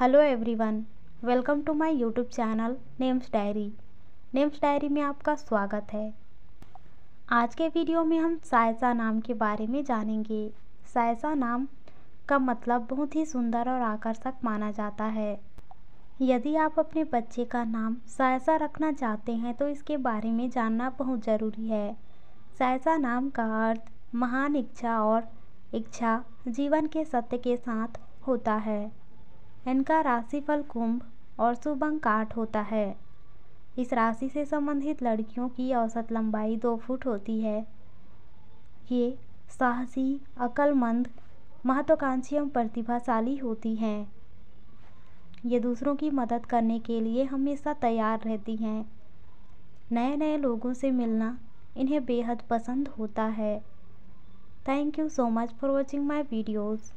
hello everyone welcome to my YouTube channel names diary names diary में आपका स्वागत है आज के वीडियो में हम सायसा नाम के बारे में जानेंगे सायसा नाम का मतलब बहुत ही सुंदर और आकर्षक माना जाता है यदि आप अपने बच्चे का नाम सायसा रखना चाहते हैं तो इसके बारे में जानना बहुत ज़रूरी है सायसा नाम का अर्थ महान इच्छा और इच्छा जीवन के सत्य के साथ होता है इनका राशिफल कुंभ और काठ होता है इस राशि से संबंधित लड़कियों की औसत लंबाई दो फुट होती है ये साहसी अक्लमंद महत्वाकांक्षी एवं प्रतिभाशाली होती हैं ये दूसरों की मदद करने के लिए हमेशा तैयार रहती हैं नए नए लोगों से मिलना इन्हें बेहद पसंद होता है thank you so much for watching my videos